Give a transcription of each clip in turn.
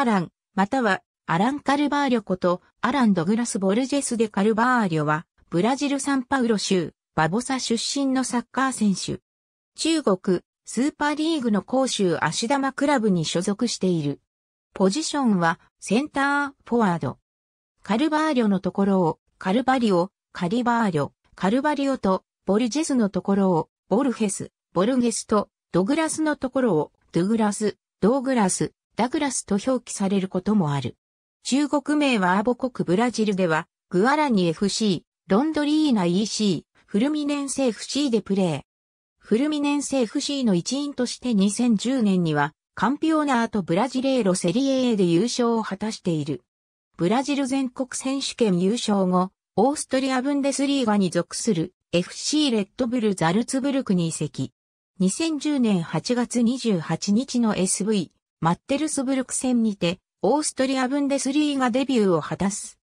アラン、またはアラン・カルバーリョこと、アラン・ドグラス・ボルジェス・デ・カルバーリョは、ブラジル・サンパウロ州、バボサ出身のサッカー選手。中国、スーパーリーグの広州足玉クラブに所属している。ポジションは、センター、フォワード。カルバーリョのところを、カルバリオ、カリバーリョ、カルバリオと、ボルジェスのところを、ボルヘス、ボルゲスと、ドグラスのところを、ドグラス、ドーグラス、ダグラスと表記されることもある。中国名はアボ国ブラジルでは、グアラニ FC、ロンドリーナ EC、フルミネンセ FC でプレー。フルミネンセ FC の一員として2010年には、カンピオナーとブラジレーロセリエ A で優勝を果たしている。ブラジル全国選手権優勝後、オーストリアブンデスリーガに属する FC レッドブルザルツブルクに移籍。2010年8月28日の SV マッテルスブルク戦にて、オーストリアブンデスリーがデビューを果たす。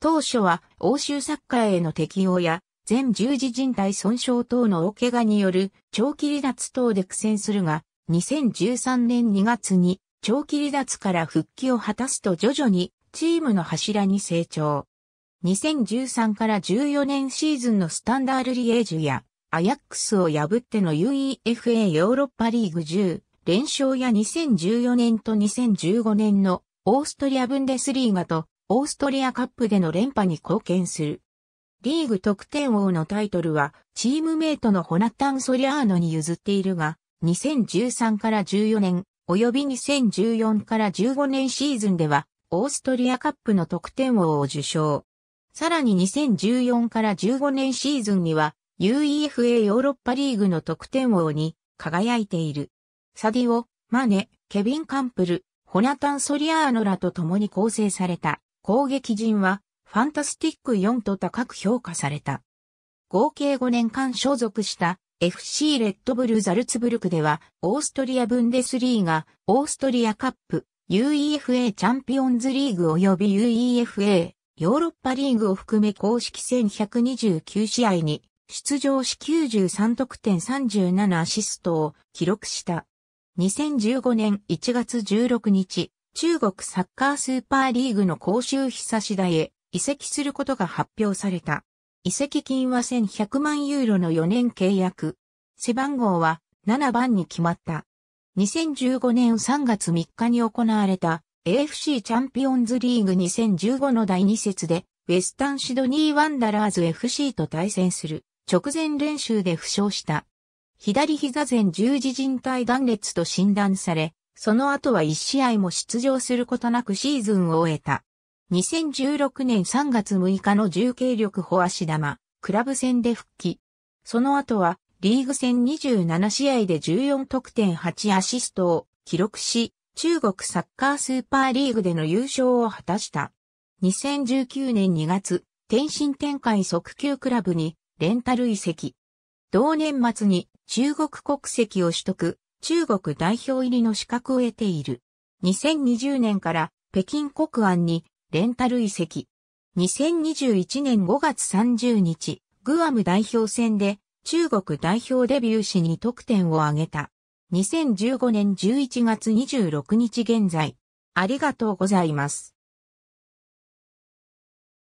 当初は欧州サッカーへの適応や、全十字人体損傷等の大怪我による長期離脱等で苦戦するが、2013年2月に長期離脱から復帰を果たすと徐々にチームの柱に成長。2013から14年シーズンのスタンダールリエージュやアヤックスを破っての UEFA ヨーロッパリーグ10連勝や2014年と2015年のオーストリアブンデスリーガとオーストリアカップでの連覇に貢献する。リーグ得点王のタイトルはチームメイトのホナタン・ソリアーノに譲っているが、2013から14年、及び2014から15年シーズンでは、オーストリアカップの得点王を受賞。さらに2014から15年シーズンには、UEFA ヨーロッパリーグの得点王に輝いている。サディオ、マネ、ケビン・カンプル、ホナタン・ソリアーノらと共に構成された攻撃陣はファンタスティック4と高く評価された。合計5年間所属した FC レッドブルザルツブルクではオーストリア・ブンデスリーガ、オーストリアカップ、UEFA チャンピオンズリーグ及び UEFA ヨーロッパリーグを含め公式戦129試合に出場し93得点37アシストを記録した。2015年1月16日、中国サッカースーパーリーグの公衆久し台へ移籍することが発表された。移籍金は1100万ユーロの4年契約。背番号は7番に決まった。2015年3月3日に行われた AFC チャンピオンズリーグ2015の第2節でウェスタンシドニーワンダラーズ FC と対戦する直前練習で負傷した左膝前十字靭帯断裂と診断され、その後は1試合も出場することなくシーズンを終えた。2016年3月6日の重軽力フォア玉、クラブ戦で復帰。その後は、リーグ戦27試合で14得点8アシストを記録し、中国サッカースーパーリーグでの優勝を果たした。2019年2月、天津展開速球クラブにレンタル移籍。同年末に中国国籍を取得、中国代表入りの資格を得ている。2020年から北京国安にレンタル移籍。2021年5月30日、グアム代表戦で中国代表デビューしに得点を挙げた。2015年11月26日現在。ありがとうございます。